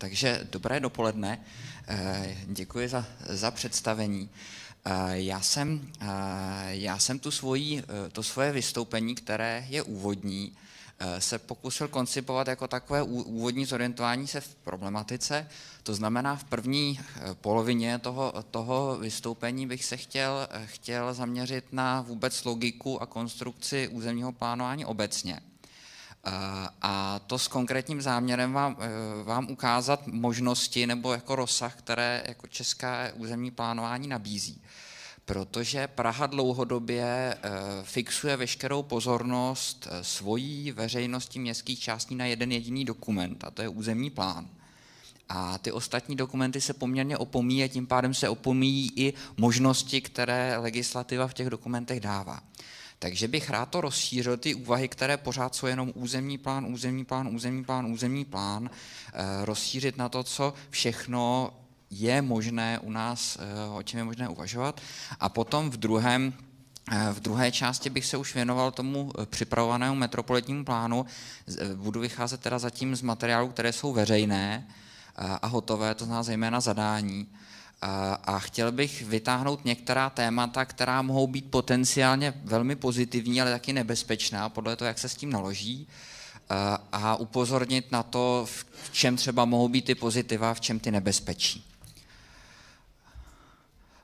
Takže dobré dopoledne, eh, děkuji za, za představení. Eh, já jsem, eh, já jsem tu svoji, to svoje vystoupení, které je úvodní, se pokusil koncipovat jako takové úvodní zorientování se v problematice. To znamená, v první polovině toho, toho vystoupení bych se chtěl, chtěl zaměřit na vůbec logiku a konstrukci územního plánování obecně. Eh, a to s konkrétním záměrem vám, eh, vám ukázat možnosti nebo jako rozsah, které jako české územní plánování nabízí. Protože Praha dlouhodobě eh, fixuje veškerou pozornost svojí veřejnosti městských částí na jeden jediný dokument, a to je územní plán. A ty ostatní dokumenty se poměrně opomíjí a tím pádem se opomíjí i možnosti, které legislativa v těch dokumentech dává. Takže bych rád to rozšířil, ty úvahy, které pořád jsou jenom územní plán, územní plán, územní plán, územní plán, eh, rozšířit na to, co všechno je možné u nás, eh, o čem je možné uvažovat. A potom v druhém eh, v druhé části bych se už věnoval tomu připravovanému metropolitnímu plánu. Budu vycházet teda zatím z materiálů, které jsou veřejné a hotové, to zná zejména zadání a chtěl bych vytáhnout některá témata, která mohou být potenciálně velmi pozitivní, ale taky nebezpečná podle toho, jak se s tím naloží a upozornit na to, v čem třeba mohou být ty pozitiva, v čem ty nebezpečí.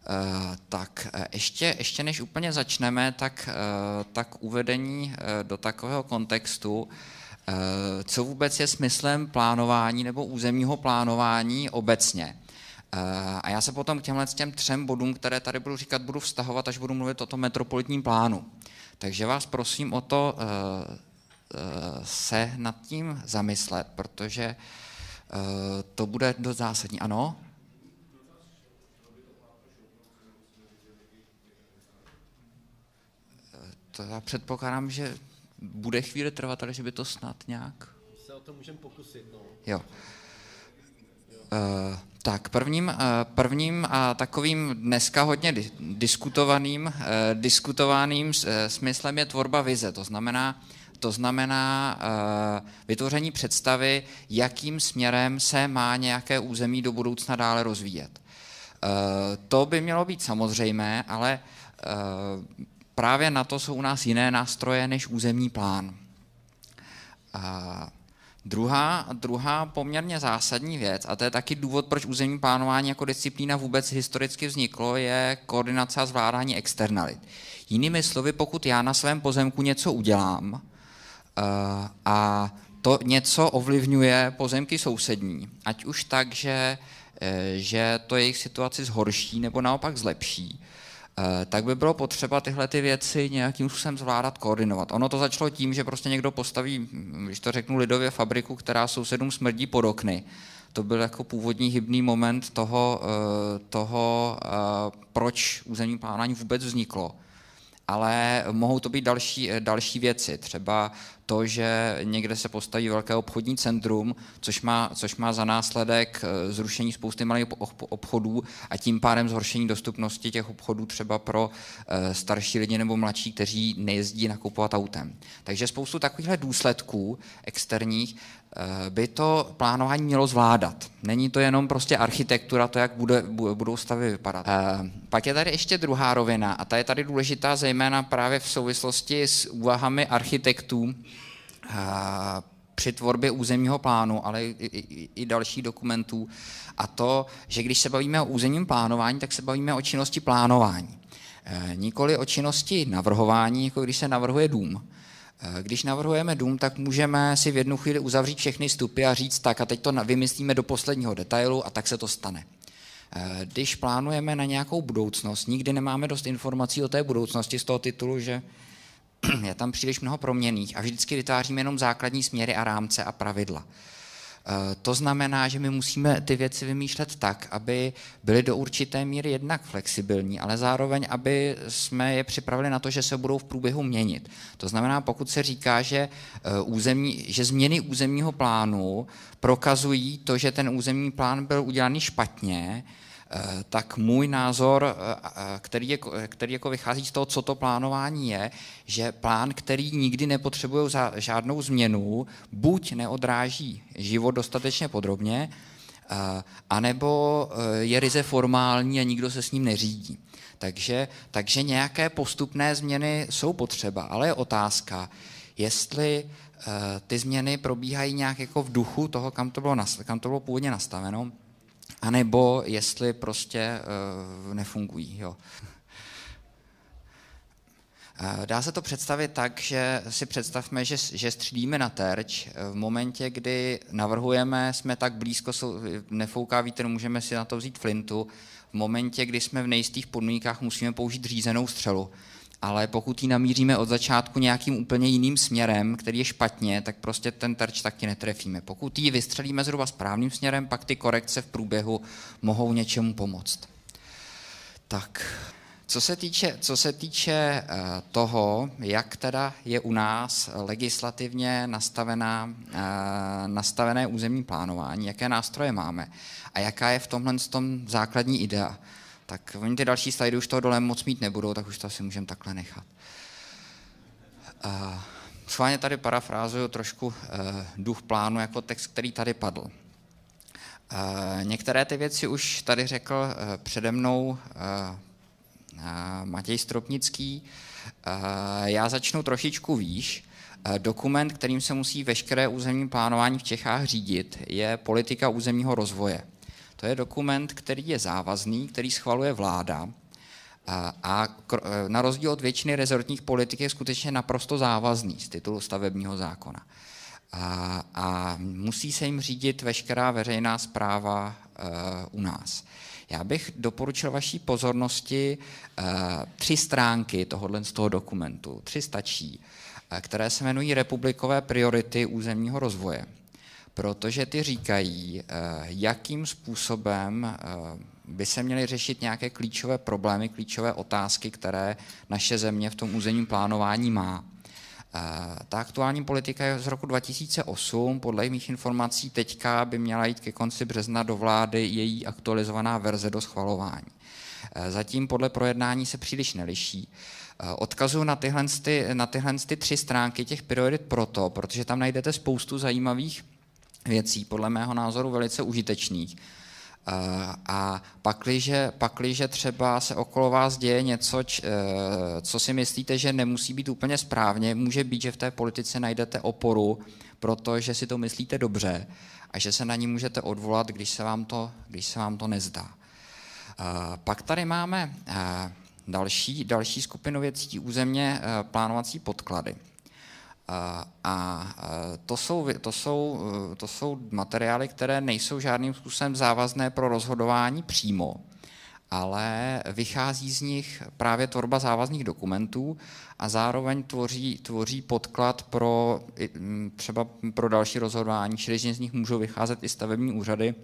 E, tak e, ještě, ještě než úplně začneme, tak, e, tak uvedení do takového kontextu, co vůbec je smyslem plánování nebo územního plánování obecně. Eh, a já se potom k těmhle těm třem bodům, které tady budu říkat, budu vztahovat, až budu mluvit o tom metropolitním plánu. Takže vás prosím o to eh, eh, se nad tím zamyslet, protože to bude dost zásadní. Ano? To já předpokládám, že bude chvíli trvat, ale že by to snad nějak... Se o to můžeme pokusit, no. Jo. Uh, Eh, tak prvním, eh, prvním a takovým dneska hodně diskutovaným, eh, diskutovaným smyslem je tvorba vize. To znamená, to znamená vytvoření představy, jakým směrem se má nějaké území do budoucna dále rozvíjet. To by mělo být samozřejmé, ale právě na to jsou u nás jiné nástroje než územní plán. Druhá, druhá poměrně zásadní věc, a to je taky důvod, proč územní plánování jako disciplína vůbec historicky vzniklo, je koordinace a zvládání externalit. Jinými slovy, pokud já na svém pozemku něco udělám eh, a to něco ovlivňuje pozemky sousední, ať už tak, že, eh, že to jejich situaci zhorší nebo naopak zlepší, Eh, tak by bylo potřeba tyhle ty věci nějakým způsobem zvládat, koordinovat. Ono to začalo tím, že prostě někdo postaví, hm, když to řeknu lidově, fabriku, která sousedům smrdí pod okny. To byl jako původní hybný moment toho, eh, toho eh, proč územní plánování vůbec vzniklo ale mohou to být další, eh, další věci. Třeba to, že někde se postaví velké obchodní centrum, což má, což má za následek eh, zrušení spousty malých obchodů a tím pádem zhoršení dostupnosti těch obchodů třeba pro eh, starší lidi nebo mladší, kteří nejezdí nakupovat autem. Takže spoustu takovýchhle důsledků externích Eh, by to plánování mělo zvládat. Není to jenom prostě architektura, to, jak bude, budou stavy vypadat. Eh, pak je tady ještě druhá rovina a ta je tady důležitá zejména právě v souvislosti s úvahami architektů eh, při tvorbě územního plánu, ale i, i, i dalších dokumentů. A to, že když se bavíme o územním plánování, tak se bavíme o činnosti plánování. Nikoli o činnosti navrhování, jako když se navrhuje dům Eh, když navrhujeme dům, tak můžeme si v jednu chvíli uzavřít všechny stupy a říct tak a teď to vymyslíme do posledního detailu a tak se to stane. Eh, když plánujeme na nějakou budoucnost, nikdy nemáme dost informací o té budoucnosti z toho titulu, že je tam příliš mnoho proměných a vždycky vytváříme jenom základní směry a rámce a pravidla. Eh, to znamená, že my musíme ty věci vymýšlet tak, aby byly do určité míry jednak flexibilní, ale zároveň, aby jsme je připravili na to, že se budou v průběhu měnit. To znamená, pokud se říká, že, eh, územní, že změny územního plánu prokazují to, že ten územní plán byl udělaný špatně, Eh, tak můj názor, eh, který, je, který jako vychází z toho, co to plánování je, že plán, který nikdy nepotřebuje za žádnou změnu, buď neodráží život dostatečně podrobně, eh, anebo je ryze formální a nikdo se s ním neřídí. Takže, takže nějaké postupné změny jsou potřeba, ale je otázka, jestli ty změny probíhají nějak jako v duchu toho, kam to bylo, kam to bylo původně nastaveno, anebo jestli prostě uh, nefungují. Jo. Eh, dá se to představit tak, že si představme, že, že střídíme na terč. Eh, v momentě, kdy navrhujeme, jsme tak blízko, nefouká vítr, můžeme si na to vzít flintu. V momentě, kdy jsme v nejistých podmínkách, musíme použít řízenou střelu ale pokud ji namíříme od začátku nějakým úplně jiným směrem, který je špatně, tak prostě ten terč taky netrefíme. Pokud ji vystřelíme zhruba správným směrem, pak ty korekce v průběhu mohou něčemu pomoct. Tak, co se týče, co se týče eh, toho, jak teda je u nás legislativně nastavená, eh, nastavené územní plánování, jaké nástroje máme a jaká je v tomhle tom základní idea, tak oni ty další slajdy už toho dole moc mít nebudou, tak už to asi můžeme takhle nechat. Uh, schválně tady parafrázuju trošku uh, duch plánu jako text, který tady padl. Uh, některé ty věci už tady řekl uh, přede mnou uh, uh, Matěj Stropnický. Uh, já začnu trošičku výš. dokument, kterým se musí veškeré územní plánování v Čechách řídit, je politika územního rozvoje. To je dokument, který je závazný, který schvaluje vláda a e, na rozdíl od většiny rezortních politik je skutečně naprosto závazný z titulu stavebního zákona. A, a musí se jim řídit veškerá veřejná zpráva e, u nás. Já bych doporučil vaší pozornosti e, tři stránky tohohle z toho dokumentu, tři stačí, které se jmenují Republikové priority územního rozvoje protože ty říkají, eh, jakým způsobem eh, by se měly řešit nějaké klíčové problémy, klíčové otázky, které naše země v tom územním plánování má. Eh, ta aktuální politika je z roku 2008, podle mých informací teďka by měla jít ke konci března do vlády její aktualizovaná verze do schvalování. Zatím podle projednání se příliš neliší. Odkazu na tyhle, na tyhle tři stránky těch priorit proto, protože tam najdete spoustu zajímavých věcí, podle mého názoru velice užitečných. Eh, a pakliže, pakliže třeba se okolo vás děje něco, č, eh, co si myslíte, že nemusí být úplně správně, může být, že v té politice najdete oporu, protože si to myslíte dobře a že se na ní můžete odvolat, když se vám to, když se vám to nezdá. Eh, pak tady máme další, další skupinu věcí, územně plánovací podklady. A to jsou, to, jsou, eh, to jsou materiály, které nejsou žádným způsobem závazné pro rozhodování přímo, ale vychází z nich právě tvorba závazných dokumentů a zároveň tvoří, tvoří podklad pro hm, třeba pro další rozhodování, čili z nich můžou vycházet i stavební úřady,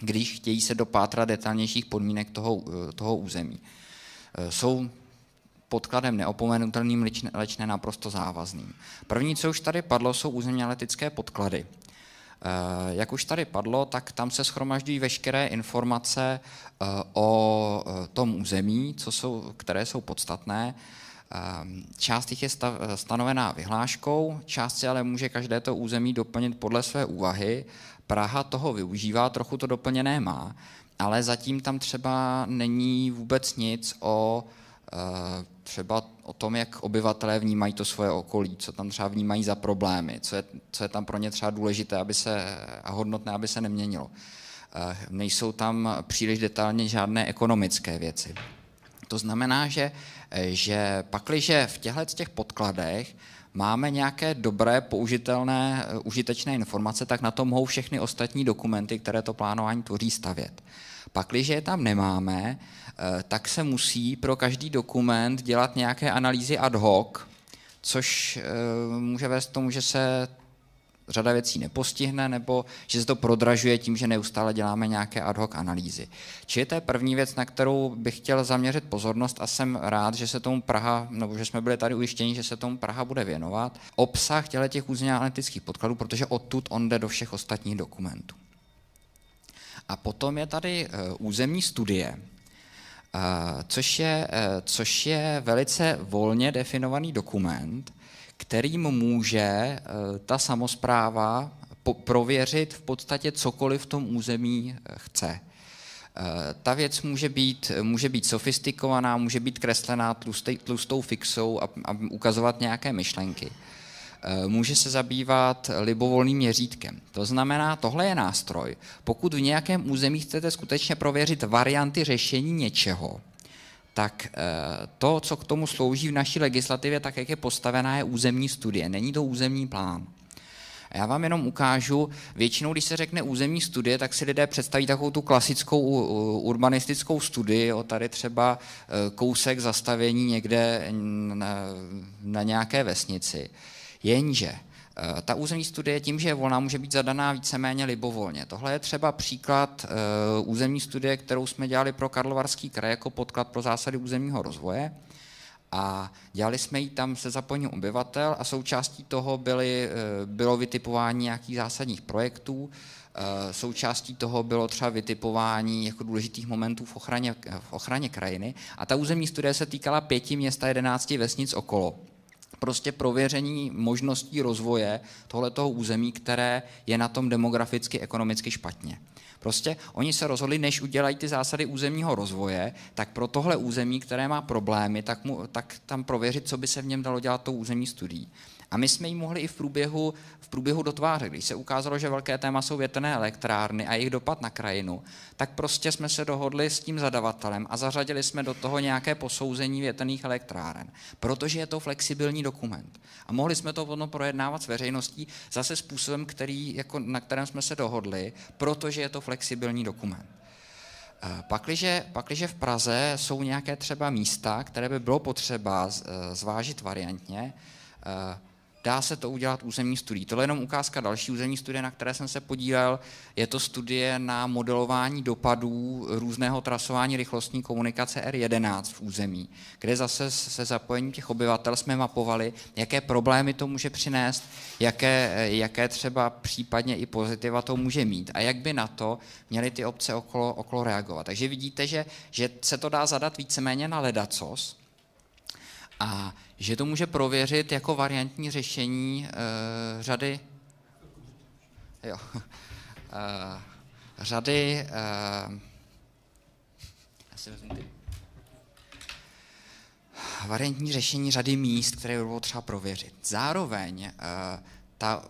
když chtějí se dopátrat detailnějších podmínek toho, eh, toho území. Eh, jsou podkladem neopomenutelným, leč ne naprosto závazným. První, co už tady padlo, jsou územně letické podklady. Eh, jak už tady padlo, tak tam se schromažďují veškeré informace eh, o eh, tom území, co jsou, které jsou podstatné. Část jich je stav, stanovená vyhláškou, část si ale může každé to území doplnit podle své úvahy. Praha toho využívá, trochu to doplněné má, ale zatím tam třeba není vůbec nic o Eh, třeba o tom, jak obyvatelé vnímají to svoje okolí, co tam třeba vnímají za problémy, co je, co je tam pro ně třeba důležité aby se, a hodnotné, aby se neměnilo. Eh, nejsou tam příliš detailně žádné ekonomické věci. To znamená, že, eh, že pakliže v těchto těch podkladech máme nějaké dobré, použitelné, užitečné informace, tak na to mohou všechny ostatní dokumenty, které to plánování tvoří, stavět. Pakliže je tam nemáme, Eh, tak se musí pro každý dokument dělat nějaké analýzy ad hoc, což eh, může vést k tomu, že se řada věcí nepostihne, nebo že se to prodražuje tím, že neustále děláme nějaké ad hoc analýzy. je to první věc, na kterou bych chtěl zaměřit pozornost a jsem rád, že se tomu Praha, nebo že jsme byli tady ujištěni, že se tomu Praha bude věnovat. Obsah těle těch územně analytických podkladů, protože odtud on jde do všech ostatních dokumentů. A potom je tady eh, územní studie, Eh, což je, eh, což je velice volně definovaný dokument, kterým může eh, ta samozpráva prověřit v podstatě cokoliv v tom území chce. Ta věc může být, může být sofistikovaná, může být kreslená tlustou, tlustou fixou a, a ukazovat nějaké myšlenky. Eh, může se zabývat libovolným měřítkem. To znamená, tohle je nástroj. Pokud v nějakém území chcete skutečně prověřit varianty řešení něčeho, tak eh, to, co k tomu slouží v naší legislativě, tak jak je postavená, je územní studie. Není to územní plán. Já vám jenom ukážu, většinou, když se řekne územní studie, tak si lidé představí takovou tu klasickou urbanistickou studii, o tady třeba eh, kousek zastavení někde na nějaké vesnici. Jenže eh, ta územní studie tím, že je volná, může být zadaná víceméně libovolně. Tohle je třeba příklad eh, územní studie, kterou jsme dělali pro Karlovarský kraj jako podklad pro zásady územního rozvoje. A dělali jsme ji tam se zapojením obyvatel a součástí toho byly, eh, bylo vytipování nějakých zásadních projektů, součástí toho bylo třeba vytipování jako důležitých momentů v ochraně, v ochraně krajiny. A ta územní studie se týkala pěti měst a jedenácti vesnic okolo prostě prověření možností rozvoje tohoto území, které je na tom demograficky, ekonomicky špatně. Prostě oni se rozhodli, než udělají ty zásady územního rozvoje, tak pro tohle území, které má problémy, tak, mu, tak tam prověřit, co by se v něm dalo dělat tou územní studií. A my jsme ji mohli i v průběhu, v průběhu dotvářet. Když se ukázalo, že velké téma jsou větrné elektrárny a jejich dopad na krajinu, tak prostě jsme se dohodli s tím zadavatelem a zařadili jsme do toho nějaké posouzení větrných elektráren, protože je to flexibilní dokument. A mohli jsme to potom projednávat s veřejností zase způsobem, který, jako, na kterém jsme se dohodli, protože je to flexibilní dokument. Eh, pakliže, pakliže v Praze jsou nějaké třeba místa, které by bylo potřeba eh, zvážit variantně, eh, dá se to udělat územní studií. Tohle je jenom ukázka další územní studie, na které jsem se podílel. Je to studie na modelování dopadů různého trasování rychlostní komunikace R11 v území, kde zase se zapojením těch obyvatel jsme mapovali, jaké problémy to může přinést, jaké, jaké třeba případně i pozitiva to může mít a jak by na to měly ty obce okolo, okolo reagovat. Takže vidíte, že, že se to dá zadat víceméně na ledacos, a že to může prověřit jako variantní řešení uh, řady jo, uh, řady uh, já si vezmu ty variantní řešení řady míst, které bylo třeba prověřit. Zároveň ta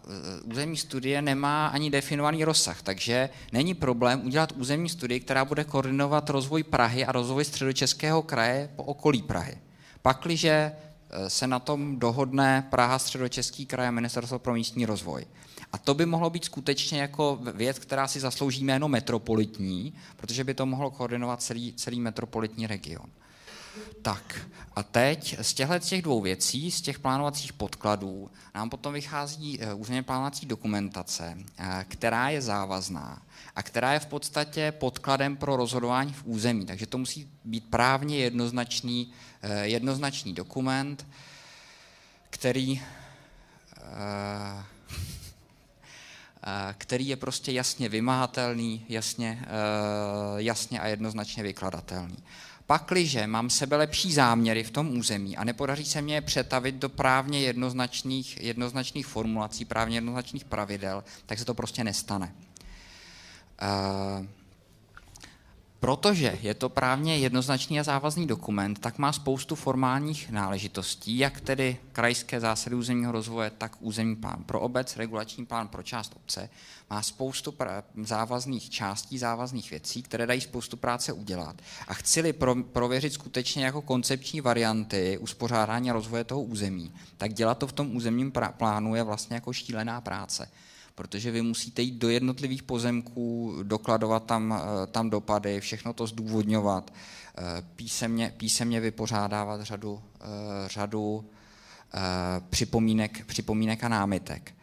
územní studie nemá ani definovaný rozsah, takže není problém udělat územní studii, která bude koordinovat rozvoj Prahy a rozvoj středočeského kraje po okolí Prahy pakliže eh, se na tom dohodne Praha, Středočeský kraj a Ministerstvo pro místní rozvoj. A to by mohlo být skutečně jako věc, která si zaslouží jméno metropolitní, protože by to mohlo koordinovat celý, celý metropolitní region. Tak a teď z těchto těch dvou věcí, z těch plánovacích podkladů, nám potom vychází eh, územně plánovací dokumentace, eh, která je závazná a která je v podstatě podkladem pro rozhodování v území. Takže to musí být právně jednoznačný, eh, jednoznačný dokument, který, který je prostě jasně vymahatelný, jasně, jasně a jednoznačně vykladatelný. Pakliže mám sebelepší záměry v tom území a nepodaří se mě je přetavit do právně jednoznačných, jednoznačných formulací, právně jednoznačných pravidel, tak se to prostě nestane. Uh, Protože je to právně jednoznačný a závazný dokument, tak má spoustu formálních náležitostí, jak tedy krajské zásady územního rozvoje, tak územní plán pro obec, regulační plán pro část obce. Má spoustu závazných částí, závazných věcí, které dají spoustu práce udělat. A chci-li pro- prověřit skutečně jako koncepční varianty uspořádání a rozvoje toho území, tak dělat to v tom územním plánu je vlastně jako šílená práce protože vy musíte jít do jednotlivých pozemků, dokladovat tam, eh, tam dopady, všechno to zdůvodňovat, eh, písemně, písemně vypořádávat řadu, eh, řadu připomínek, připomínek a námitek.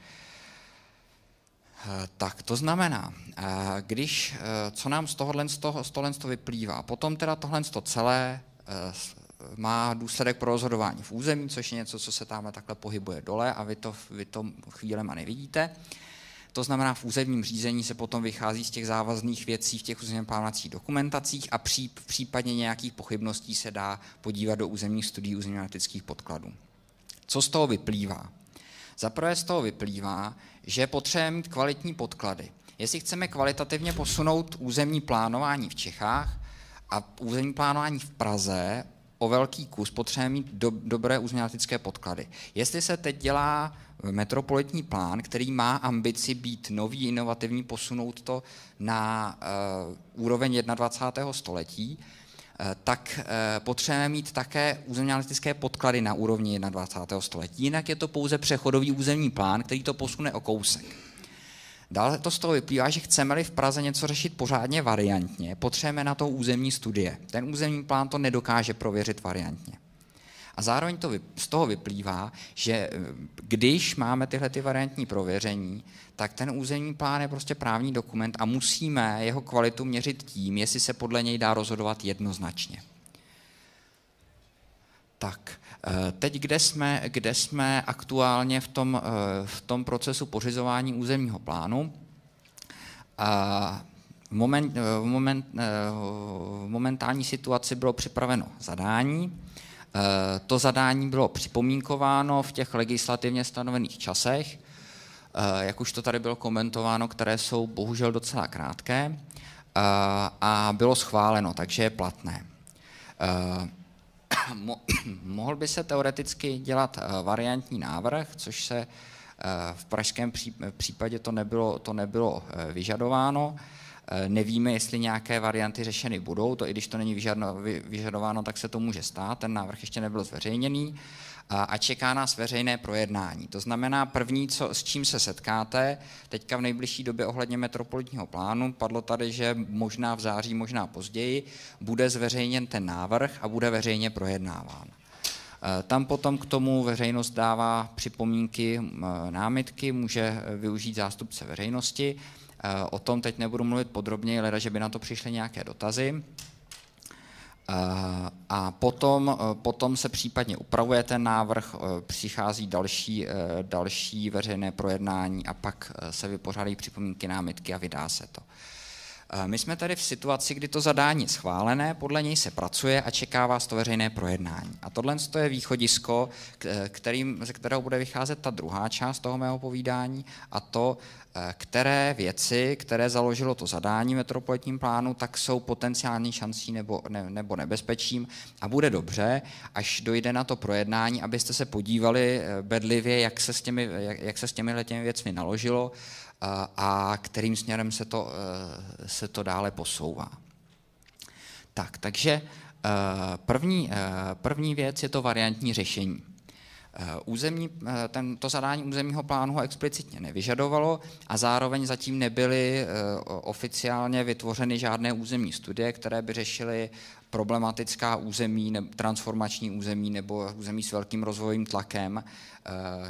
Tak to znamená, když, co nám z tohohle z toho, z tohohle z toho vyplývá, potom teda tohle z toho celé má důsledek pro rozhodování v území, což je něco, co se tam takhle pohybuje dole a vy to, vy to chvílema nevidíte. To znamená, v územním řízení se potom vychází z těch závazných věcí v těch územně plánovacích dokumentacích a při, v případě nějakých pochybností se dá podívat do územních studií územně podkladů. Co z toho vyplývá? Za prvé z toho vyplývá, že potřebujeme mít kvalitní podklady. Jestli chceme kvalitativně posunout územní plánování v Čechách a územní plánování v Praze o velký kus, potřebujeme mít do, dobré uzňatické podklady. Jestli se teď dělá metropolitní plán, který má ambici být nový, inovativní, posunout to na uh, úroveň 21. století, uh, tak uh, potřebujeme mít také územňanalistické podklady na úrovni 21. století. Jinak je to pouze přechodový územní plán, který to posune o kousek. Dále to z toho vyplývá, že chceme-li v Praze něco řešit pořádně variantně, potřebujeme na to územní studie. Ten územní plán to nedokáže prověřit variantně. A zároveň to z toho vyplývá, že eh, když máme tyhle ty variantní prověření, tak ten územní plán je prostě právní dokument a musíme jeho kvalitu měřit tím, jestli se podle něj dá rozhodovat jednoznačně. Tak, Eh, teď, kde jsme, kde jsme aktuálně v tom, eh, v tom procesu pořizování územního plánu, eh, moment, moment, v momentální situaci bylo připraveno zadání. To zadání bylo připomínkováno v těch legislativně stanovených časech, jak už to tady bylo komentováno, které jsou bohužel docela krátké, a bylo schváleno, takže je platné. mohl by se teoreticky dělat eh, variantní návrh, což se eh, v pražském případě to nebylo, to nebylo eh, vyžadováno. Nevíme, jestli nějaké varianty řešeny budou, to i když to není vyžadováno, tak se to může stát, ten návrh ještě nebyl zveřejněný a čeká nás veřejné projednání. To znamená, první, co, s čím se setkáte, teďka v nejbližší době ohledně metropolitního plánu, padlo tady, že možná v září, možná později, bude zveřejněn ten návrh a bude veřejně projednáván. E, tam potom k tomu veřejnost dává připomínky, námitky, může využít zástupce veřejnosti. E, o tom teď nebudu mluvit podrobněji, leda, že by na to přišly nějaké dotazy. Eh, a potom, eh, potom se případně upravuje ten návrh, eh, přichází další, další veřejné projednání a pak se vypořádají připomínky, námitky a vydá se to. My jsme tady v situaci, kdy to zadání je schválené, podle něj se pracuje a čeká vás to veřejné projednání. A tohle je východisko, kterým, ze kterého bude vycházet ta druhá část toho mého povídání, a to, Eh, které věci, které založilo to zadání metropolitním plánu, tak jsou potenciální šancí nebo, ne, nebo nebezpečím a bude dobře, až dojde na to projednání, abyste se podívali eh, bedlivě, jak se s, těmi, jak, jak se s těmi těmi věcmi naložilo eh, a kterým směrem se to, se to dále posouvá. Tak, takže první, první věc je to variantní řešení. Eh, územní, eh, ten, to zadání územního plánu ho explicitně nevyžadovalo a zároveň zatím nebyly eh, oficiálně vytvořeny žádné územní studie, které by řešily problematická území, transformační území nebo území s velkým rozvojovým tlakem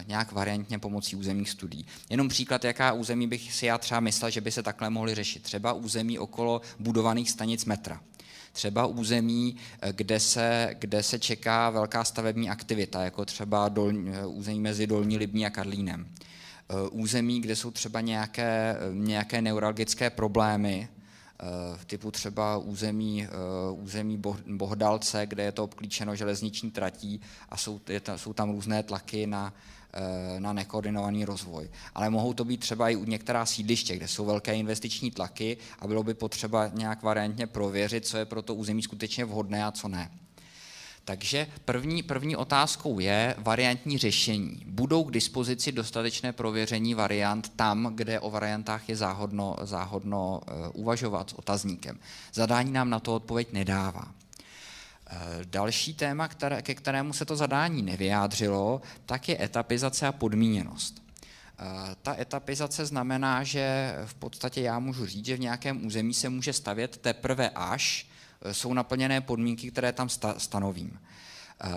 nějak variantně pomocí územních studií. Jenom příklad, jaká území bych si já třeba myslel, že by se takhle mohly řešit. Třeba území okolo budovaných stanic metra třeba území, eh, kde se, kde se čeká velká stavební aktivita, jako třeba dol, eh, území mezi Dolní Libní a Karlínem. Eh, území, kde jsou třeba nějaké, nějaké neuralgické problémy, typu třeba území, území Bohdalce, kde je to obklíčeno železniční tratí a jsou, je tam, jsou tam různé tlaky na, Eh, na nekoordinovaný rozvoj. Ale mohou to být třeba i u některá sídliště, kde jsou velké investiční tlaky a bylo by potřeba nějak variantně prověřit, co je pro to území skutečně vhodné a co ne. Takže první, první otázkou je variantní řešení. Budou k dispozici dostatečné prověření variant tam, kde o variantách je záhodno, záhodno eh, uvažovat s otazníkem? Zadání nám na to odpověď nedává. Eh, další téma, které, ke kterému se to zadání nevyjádřilo, tak je etapizace a podmíněnost. Eh, ta etapizace znamená, že v podstatě já můžu říct, že v nějakém území se může stavět teprve až eh, jsou naplněné podmínky, které tam sta- stanovím.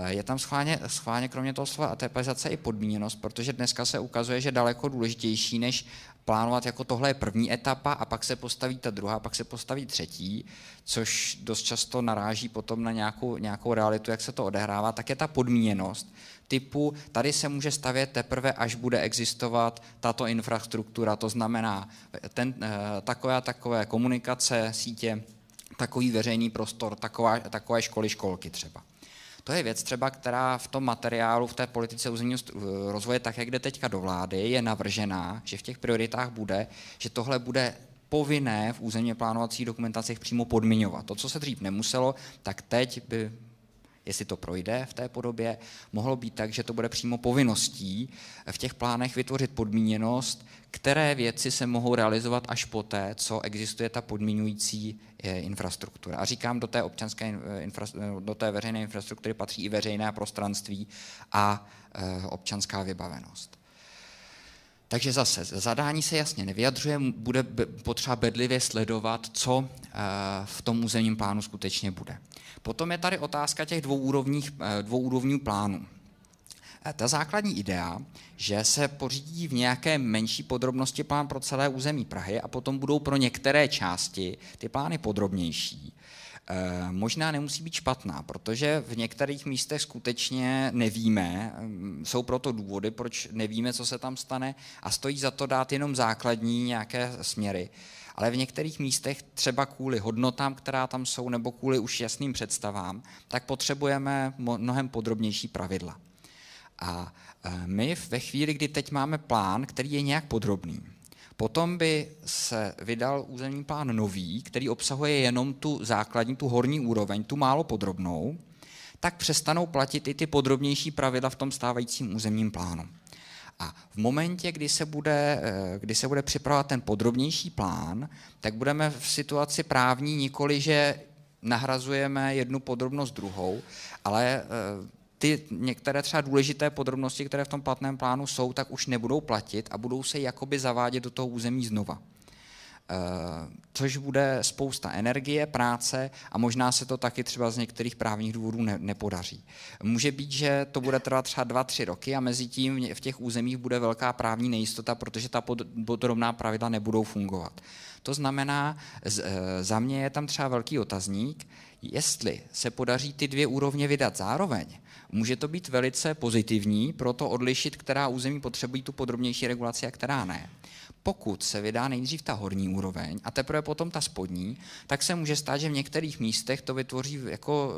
Je tam schválně, schválně kromě toho slova etapizace i podmíněnost, protože dneska se ukazuje, že daleko důležitější než plánovat jako tohle je první etapa a pak se postaví ta druhá, pak se postaví třetí, což dost často naráží potom na nějakou, nějakou realitu, jak se to odehrává, tak je ta podmíněnost typu, tady se může stavět teprve, až bude existovat tato infrastruktura, to znamená ten, eh, takové a takové komunikace, sítě, takový veřejný prostor, taková, takové školy, školky třeba. To je věc třeba, která v tom materiálu, v té politice územního eh, rozvoje, tak jak jde teďka do vlády, je navržená, že v těch prioritách bude, že tohle bude povinné v územně plánovací dokumentacích přímo podmiňovat. To, co se dřív nemuselo, tak teď by jestli to projde v té podobě, mohlo být tak, že to bude přímo povinností v těch plánech vytvořit podmíněnost, které věci se mohou realizovat až poté, co existuje ta podmínující eh, infrastruktura. A říkám, do té občanské eh, infra, eh, do té veřejné infrastruktury patří i veřejné prostranství a občanská vybavenost. Takže zase zadání se jasně nevyjadřuje, bude potřeba bedlivě sledovat, co eh, v tom územním plánu skutečně bude. Potom je tady otázka těch dvou, úrovních, eh, dvou úrovní plánů. Eh, ta základní idea, že se pořídí v nějaké menší podrobnosti plán pro celé území Prahy a potom budou pro některé části ty plány podrobnější, Eh, možná nemusí být špatná, protože v některých místech skutečně nevíme, mm, jsou proto důvody, proč nevíme, co se tam stane a stojí za to dát jenom základní nějaké směry. Ale v některých místech, třeba kvůli hodnotám, která tam jsou, nebo kvůli už jasným představám, tak potřebujeme mnohem podrobnější pravidla. A eh, my ve chvíli, kdy teď máme plán, který je nějak podrobný, Potom by se vydal územní plán nový, který obsahuje jenom tu základní, tu horní úroveň, tu málo podrobnou, tak přestanou platit i ty podrobnější pravidla v tom stávajícím územním plánu. A v momentě, kdy se bude, eh, kdy se bude připravovat ten podrobnější plán, tak budeme v situaci právní nikoli, že nahrazujeme jednu podrobnost druhou, ale eh, ty některé třeba důležité podrobnosti, které v tom platném plánu jsou, tak už nebudou platit a budou se jakoby zavádět do toho území znova. Eh, což bude spousta energie, práce a možná se to taky třeba z některých právních důvodů ne- nepodaří. Může být, že to bude trvat třeba 2-3 roky a mezi tím v těch územích bude velká právní nejistota, protože ta podrobná pravidla nebudou fungovat. To znamená, eh, za mě je tam třeba velký otazník, jestli se podaří ty dvě úrovně vydat zároveň, může to být velice pozitivní, proto odlišit, která území potřebují tu podrobnější regulaci a která ne. Pokud se vydá nejdřív ta horní úroveň a teprve potom ta spodní, tak se může stát, že v některých místech to vytvoří jako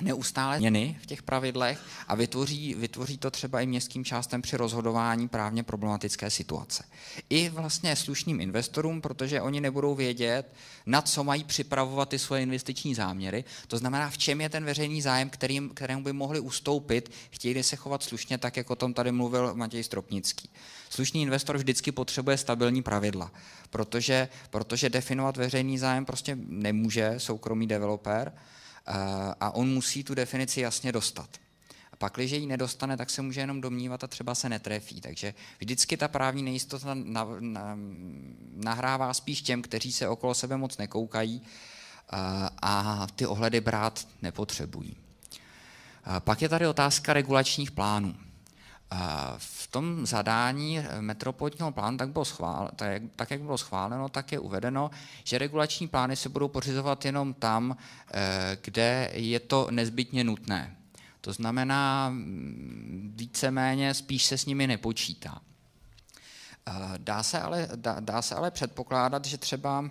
neustále změny v těch pravidlech a vytvoří, vytvoří to třeba i městským částem při rozhodování právně problematické situace. I vlastně slušným investorům, protože oni nebudou vědět, na co mají připravovat ty svoje investiční záměry, to znamená, v čem je ten veřejný zájem, kterým, kterému by mohli ustoupit, chtějí se chovat slušně, tak jak o tom tady mluvil Matěj Stropnický. Slušný investor vždycky potřebuje stabilní pravidla, protože, protože definovat veřejný zájem prostě nemůže soukromý developer, Eh, a on musí tu definici jasně dostat. A pak, když ji nedostane, tak se může jenom domnívat a třeba se netrefí. Takže vždycky ta právní nejistota nahrává spíš těm, kteří se okolo sebe moc nekoukají eh, a ty ohledy brát nepotřebují. Eh, pak je tady otázka regulačních plánů. V tom zadání eh, metropolitního plánu, tak, bylo schvál, tak, tak jak bylo schváleno, tak je uvedeno, že regulační plány se budou pořizovat jenom tam, eh, kde je to nezbytně nutné. To znamená, mm, víceméně spíš se s nimi nepočítá. Eh, dá se ale, dá, dá se ale předpokládat, že třeba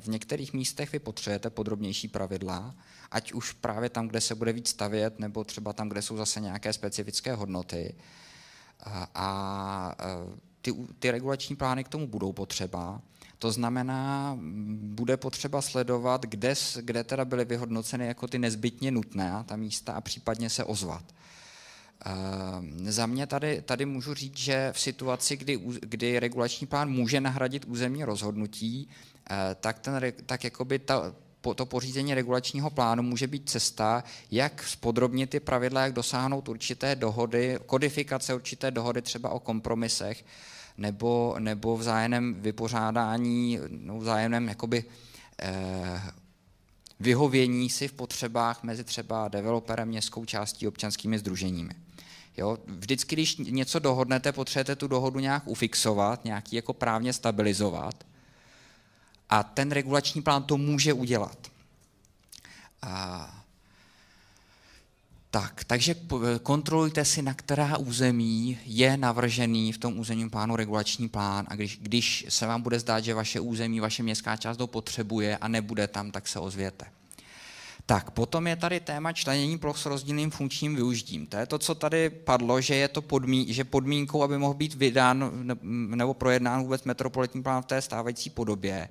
v některých místech vy potřebujete podrobnější pravidla, ať už právě tam, kde se bude víc stavět, nebo třeba tam, kde jsou zase nějaké specifické hodnoty. A, a ty, ty regulační plány k tomu budou potřeba. To znamená, bude potřeba sledovat, kde, kde teda byly vyhodnoceny jako ty nezbytně nutné ta místa a případně se ozvat. Uh, za mě tady, tady můžu říct, že v situaci, kdy, kdy regulační plán může nahradit územní rozhodnutí, uh, tak, ten, tak jakoby ta, to pořízení regulačního plánu může být cesta, jak spodrobně ty pravidla, jak dosáhnout určité dohody, kodifikace určité dohody třeba o kompromisech nebo, nebo vzájemném vypořádání, no, vzájemném jakoby, eh, vyhovění si v potřebách mezi třeba developerem, městskou částí, občanskými združeními. Jo, vždycky, když něco dohodnete, potřebujete tu dohodu nějak ufixovat, nějaký jako právně stabilizovat – a ten regulační plán to může udělat. A, tak, takže kontrolujte si, na která území je navržený v tom územním plánu regulační plán a když, když se vám bude zdát, že vaše území, vaše městská část to potřebuje a nebude tam, tak se ozvěte. Tak, potom je tady téma členění ploch s rozdílným funkčním využitím. To je to, co tady padlo, že je to podmí, že podmínkou, aby mohl být vydán nebo projednán vůbec metropolitní plán v té stávající podobě,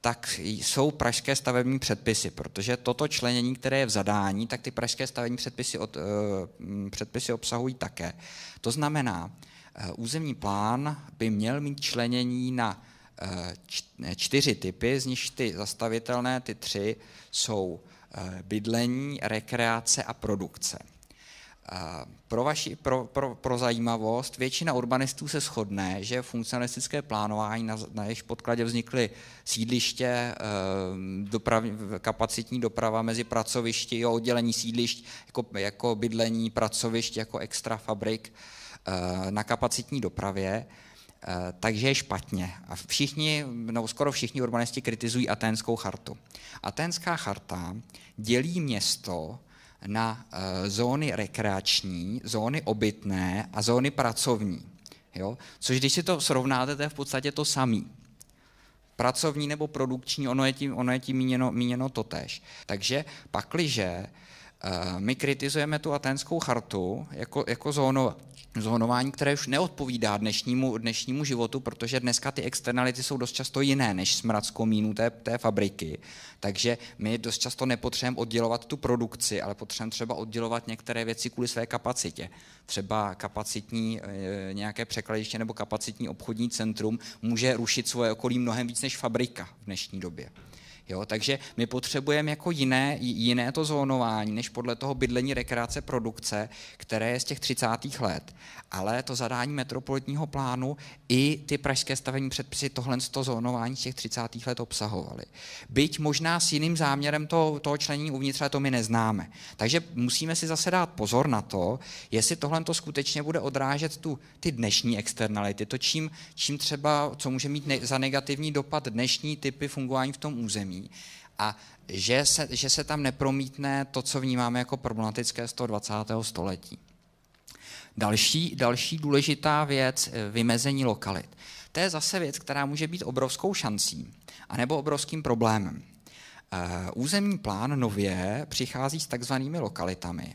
tak jsou pražské stavební předpisy, protože toto členění, které je v zadání, tak ty pražské stavební předpisy, od, eh, předpisy obsahují také. To znamená, eh, územní plán by měl mít členění na eh, čtyři typy, z nich ty zastavitelné, ty tři jsou bydlení, rekreace a produkce. Pro, vaši, pro, pro, pro zajímavost, většina urbanistů se shodne, že funkcionalistické plánování, na, na jejich podkladě vznikly sídliště, eh, doprav, kapacitní doprava mezi pracovišti, jo, oddělení sídlišť jako, jako bydlení, pracovišť jako extra fabrik eh, na kapacitní dopravě, eh, takže je špatně. A všichni, no skoro všichni urbanisti kritizují aténskou chartu. Aténská charta dělí město na eh, zóny rekreační, zóny obytné a zóny pracovní. Jo? Což když si to srovnáte, to je v podstatě to samé. Pracovní nebo produkční, ono je tím, ono je tím míněno, míněno totéž. Takže pakliže Eh, my kritizujeme tu aténskou chartu jako, jako zónu, zónování, které už neodpovídá dnešnímu, dnešnímu životu, protože dneska ty externality jsou dost často jiné než smrad z komínu té, té fabriky. Takže my dost často nepotřebujeme oddělovat tu produkci, ale potřebujeme třeba oddělovat některé věci kvůli své kapacitě. Třeba kapacitní eh, nějaké překladiště nebo kapacitní obchodní centrum může rušit svoje okolí mnohem víc než fabrika v dnešní době. Jo, takže my potřebujeme jako jiné, jiné to zónování, než podle toho bydlení, rekreace, produkce, které je z těch 30. let. Ale to zadání metropolitního plánu i ty pražské stavení předpisy tohle to zónování z těch 30. let obsahovaly. Byť možná s jiným záměrem toho, toho členění uvnitř, ale to my neznáme. Takže musíme si zase dát pozor na to, jestli tohle to skutečně bude odrážet tu, ty dnešní externality, to čím, čím třeba, co může mít ne, za negativní dopad dnešní typy fungování v tom území a že se, že se tam nepromítne to, co vnímáme jako problematické z toho 20. století. Další, další důležitá věc, eh, vymezení lokalit. To je zase věc, která může být obrovskou šancí, anebo obrovským problémem. Eh, územní plán nově přichází s takzvanými lokalitami,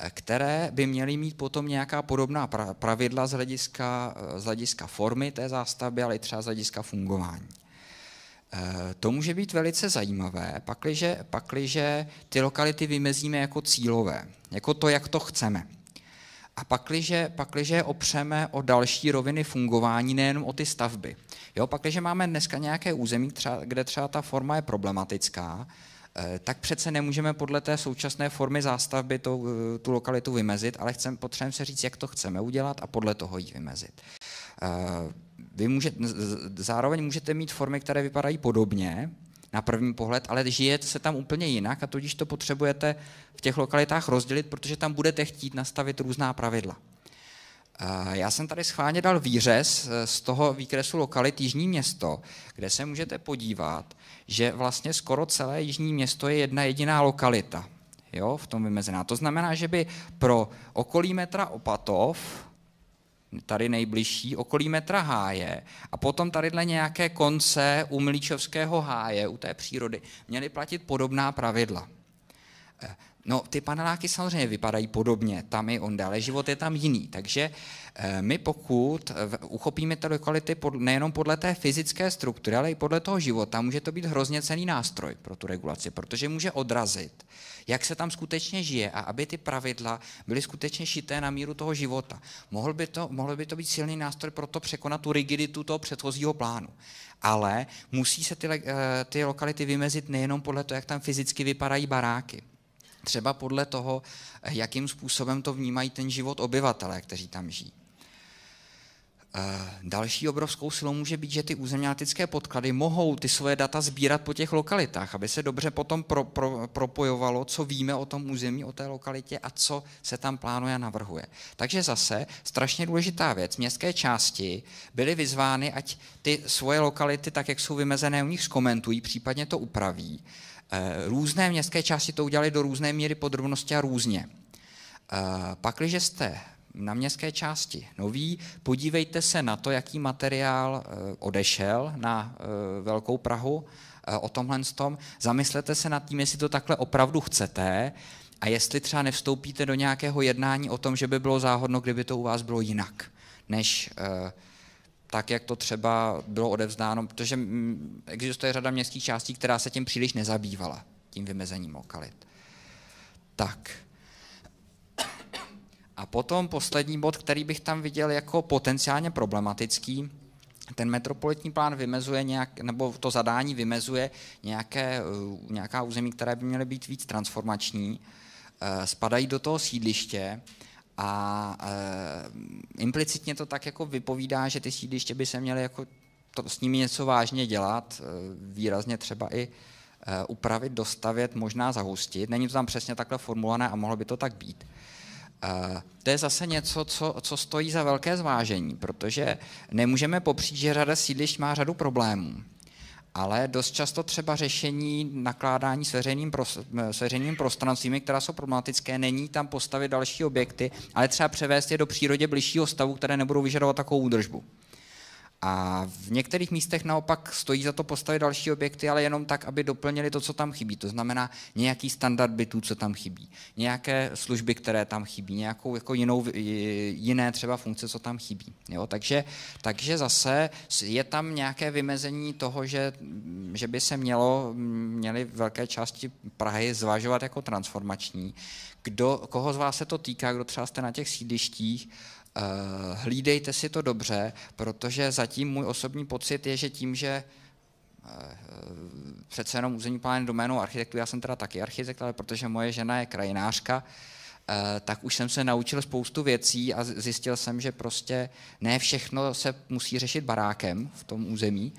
eh, které by měly mít potom nějaká podobná pravidla z hlediska, z hlediska formy té zástavby, ale i třeba z hlediska fungování. Eh, to může být velice zajímavé, pakliže, pakliže ty lokality vymezíme jako cílové, jako to, jak to chceme. A pakliže, pakliže opřeme o další roviny fungování, nejenom o ty stavby. Jo, pakliže máme dneska nějaké území, třeba, kde třeba ta forma je problematická, eh, tak přece nemůžeme podle té současné formy zástavby to, eh, tu lokalitu vymezit, ale chcem, potřebujeme se říct, jak to chceme udělat a podle toho ji vymezit. Vy můžete, zároveň můžete mít formy, které vypadají podobně na první pohled, ale žijete se tam úplně jinak a tudíž to potřebujete v těch lokalitách rozdělit, protože tam budete chtít nastavit různá pravidla. Eh, já jsem tady schválně dal výřez eh, z toho výkresu lokalit Jižní město, kde se můžete podívat, že vlastně skoro celé Jižní město je jedna jediná lokalita. Jo, v tom vymezená. To znamená, že by pro okolí metra Opatov tady nejbližší, okolí metra háje a potom tadyhle nějaké konce u Milíčovského háje, u té přírody, měly platit podobná pravidla. Eh, no, ty paneláky samozřejmě vypadají podobně, tam i onda, ale život je tam jiný. Takže eh, my pokud eh, uchopíme ty lokality nejenom podle té fyzické struktury, ale i podle toho života, může to být hrozně cený nástroj pro tu regulaci, protože může odrazit, jak se tam skutečně žije a aby ty pravidla byly skutečně šité na míru toho života. Mohl by to, mohl by to být silný nástroj pro to překonat tu rigiditu toho předchozího plánu. Ale musí se ty, ty lokality vymezit nejenom podle toho, jak tam fyzicky vypadají baráky, třeba podle toho, jakým způsobem to vnímají ten život obyvatelé, kteří tam žijí. Eh, další obrovskou silou může být, že ty územňatické podklady mohou ty své data sbírat po těch lokalitách, aby se dobře potom pro, pro, propojovalo, co víme o tom území, o té lokalitě a co se tam plánuje a navrhuje. Takže zase strašně důležitá věc. Městské části byly vyzvány, ať ty svoje lokality, tak jak jsou vymezené, u nich zkomentují, případně to upraví. Eh, různé městské části to udělali do různé míry podrobnosti a různě. Eh, pakliže jste na městské části nový, podívejte se na to, jaký materiál eh, odešel na Velkou Prahu o tomhle tom. Zamyslete se nad tím, jestli to takhle opravdu chcete a jestli třeba nevstoupíte do nějakého jednání o tom, že by bylo záhodno, kdyby to u vás bylo jinak, než tak, jak to třeba bylo odevzdáno, protože mm, existuje řada městských částí, která se tím příliš nezabývala, tím vymezením lokalit. Tak. A potom poslední bod, který bych tam viděl jako potenciálně problematický, ten metropolitní plán vymezuje nějak, nebo to zadání vymezuje nějaké, eh, nějaká území, které by měly být víc transformační, eh, spadají do toho sídliště, a e, implicitně to tak jako vypovídá, že ty sídliště by se měly jako to, s nimi něco vážně dělat, e, výrazně třeba i e, upravit, dostavět, možná zahustit. Není to tam přesně takhle formulované a mohlo by to tak být. Uh, to je zase něco, co, co stojí za velké zvážení, protože nemůžeme popřít, že řada sídlišť má řadu problémů ale dost často třeba řešení nakládání s, veřejným pros- s veřejnými která jsou problematické, není tam postavit další objekty, ale třeba převést je do přírodě bližšího stavu, které nebudou vyžadovat takovou údržbu. A v některých místech naopak stojí za to postavit další objekty, ale jenom tak, aby doplnili to, co tam chybí. To znamená nějaký standard bytů, co tam chybí, nějaké služby, které tam chybí, nějakou jako jinou, jiné třeba funkce, co tam chybí. Jo? Takže, takže zase je tam nějaké vymezení toho, že, že by se mělo, měly velké části Prahy zvažovat jako transformační. Kdo, koho z vás se to týká, kdo třeba jste na těch sídlištích, Eh, hlídejte si to dobře, protože zatím můj osobní pocit je, že tím, že eh, přece jenom územní plán doménu architektu, já jsem teda taky architekt, ale protože moje žena je krajinářka, eh, tak už jsem se naučil spoustu věcí a zjistil jsem, že prostě ne všechno se musí řešit barákem v tom území,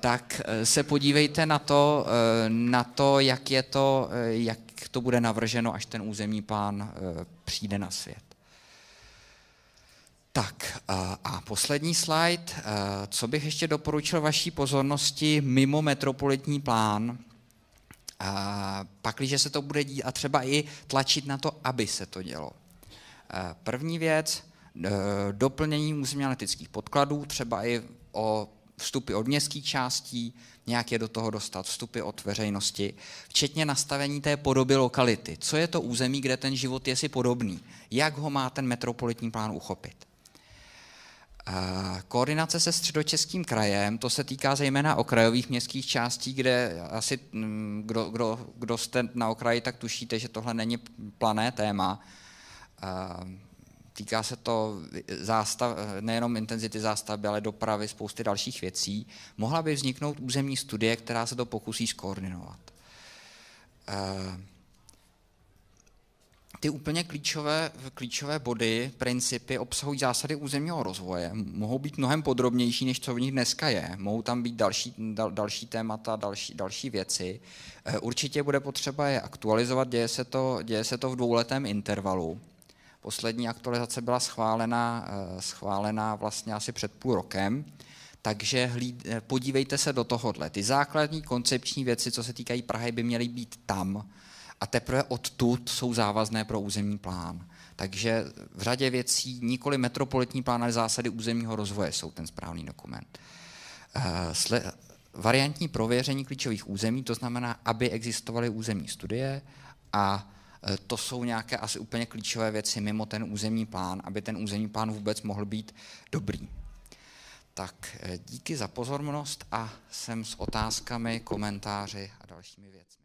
tak se podívejte na to, na to, jak je to, jak to bude navrženo, až ten územní plán přijde na svět. Tak a poslední slide, co bych ještě doporučil vaší pozornosti mimo metropolitní plán, pakliže se to bude dít a třeba i tlačit na to, aby se to dělo. První věc, e, doplnění územně analytických podkladů, třeba i o vstupy od městských částí, nějak je do toho dostat, vstupy od veřejnosti, včetně nastavení té podoby lokality. Co je to území, kde ten život je si podobný? Jak ho má ten metropolitní plán uchopit? Koordinace se středočeským krajem, to se týká zejména okrajových městských částí, kde asi mm, kdo, kdo, kdo jste na okraji, tak tušíte, že tohle není plané téma. Týká se to zástav, nejenom intenzity zástavby, ale dopravy, spousty dalších věcí. Mohla by vzniknout územní studie, která se to pokusí skoordinovat ty úplně klíčové, klíčové body, principy obsahují zásady územního rozvoje. Mohou být mnohem podrobnější, než co v nich dneska je. Mohou tam být další, dal, další témata, další, další věci. Eh, určitě bude potřeba je aktualizovat, děje se to, děje se to v dvouletém intervalu. Poslední aktualizace byla schválena, eh, schválena vlastně asi před půl rokem, takže hlíd, eh, podívejte se do tohohle. Ty základní koncepční věci, co se týkají Prahy, by měly být tam, a teprve odtud jsou závazné pro územní plán. Takže v řadě věcí nikoli metropolitní plán, ale zásady územního rozvoje jsou ten správný dokument. Eh, sle- variantní prověření klíčových území, to znamená, aby existovaly územní studie a eh, to jsou nějaké asi úplně klíčové věci mimo ten územní plán, aby ten územní plán vůbec mohl být dobrý. Tak eh, díky za pozornost a jsem s otázkami, komentáři a dalšími věcmi.